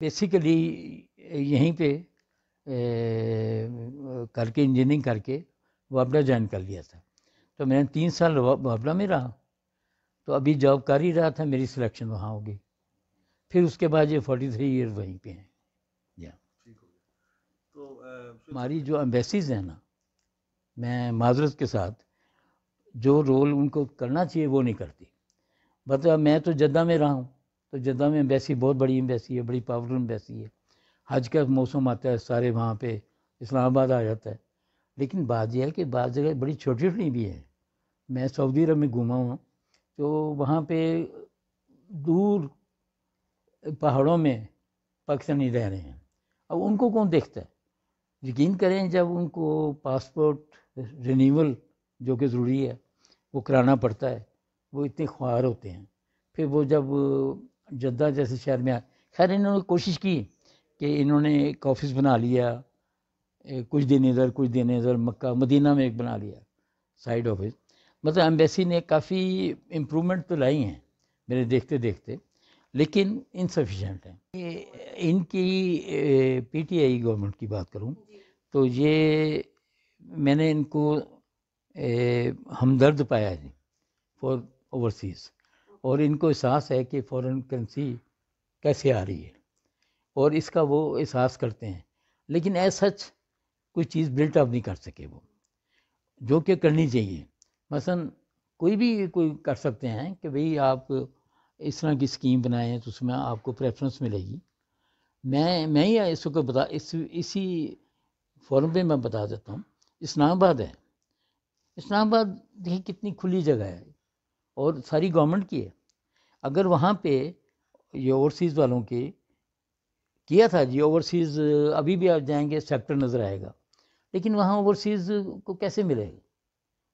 basically यहीं पे करके इंजीनियरिंग करके वापडा ज्वाइन कर लिया था तो मैंने तीन साल वापडा में रहा तो अभी जॉब कर ही रहा था मेरी सिलेक्शन वहाँ होगी फिर उसके बाद ये फोर्टी थ्री ईयर वहीं पे हैं या तो हमारी जो एम्बेसीज हैं ना मैं माजरत के साथ जो रोल उनको करना चाहिए वो नहीं करती मतलब मैं तो जद्दा में रहा हूँ तो जद्दा में एम्बेसी बहुत बड़ी एम्बेसी है बड़ी पावरफुल एम्बेसी है हज का मौसम आता है सारे वहाँ पे इस्लामाबाद आ जाता है लेकिन बात यह है कि बाज़ जगह बड़ी छोटी छोटी भी हैं मैं सऊदी अरब में घूमा हूँ तो वहाँ पे दूर पहाड़ों में पाकिस्तानी रह रहे हैं अब उनको कौन देखता है यकीन करें जब उनको पासपोर्ट रिन्यूअल जो कि ज़रूरी है वो कराना पड़ता है वो इतने ख्वार होते हैं फिर वो जब जद्दा जैसे शहर में आए खैर इन्होंने कोशिश की कि इन्होंने एक ऑफिस बना लिया कुछ दिन इधर कुछ दिन इधर मक्का मदीना में एक बना लिया साइड ऑफिस मतलब एम्बेसी ने काफ़ी इम्प्रूवमेंट तो लाई हैं मेरे देखते देखते लेकिन इनसफिशेंट हैं पी इनकी पीटीआई e गवर्नमेंट की बात करूं तो ये मैंने इनको हमदर्द पाया जी फॉर ओवरसीज़ और इनको एहसास है कि फ़ॉरेन करेंसी कैसे आ रही है और इसका वो एहसास करते हैं लेकिन ऐस सच कोई चीज़ बिल्ट अप नहीं कर सके वो जो कि करनी चाहिए मसलन कोई भी कोई कर सकते हैं कि भाई आप इस तरह की स्कीम बनाएं तो उसमें आपको प्रेफरेंस मिलेगी मैं मैं ही इसको बता इस इसी फॉरम पे मैं बता देता हूँ इस्लामाबाद है इस्लामाबाद देखिए कितनी खुली जगह है और सारी गवर्नमेंट की है अगर वहाँ पे ये ओवरसीज़ वालों के किया था जी ओवरसीज़ अभी भी आप जाएंगे सेक्टर नज़र आएगा लेकिन वहाँ ओवरसीज़ को कैसे मिलेगा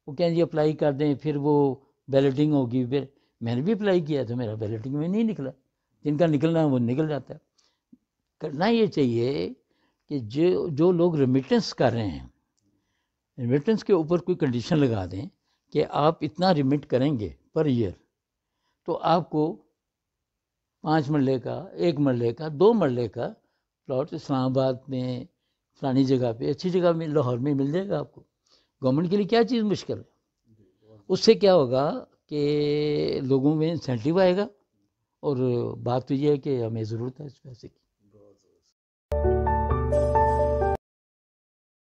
वो कहें जी अप्लाई कर दें फिर वो बैलेटिंग होगी फिर मैंने भी अप्लाई किया तो मेरा बैलेटिंग में नहीं निकला जिनका निकलना है वो निकल जाता है करना ये चाहिए कि जो जो लोग रेमिटेंस कर रहे हैं रेमिटेंस के ऊपर कोई कंडीशन लगा दें कि आप इतना रिमिट करेंगे पर ईयर तो आपको पाँच मरले का एक मरले का दो मरले का प्लॉट इस्लामाबाद में फलानी जगह पे अच्छी जगह में लाहौर में मिल जाएगा आपको गवर्नमेंट के लिए क्या चीज़ मुश्किल है उससे क्या होगा कि लोगों में इंसेंटिव आएगा और बात तो यह है कि हमें ज़रूरत है इस पैसे की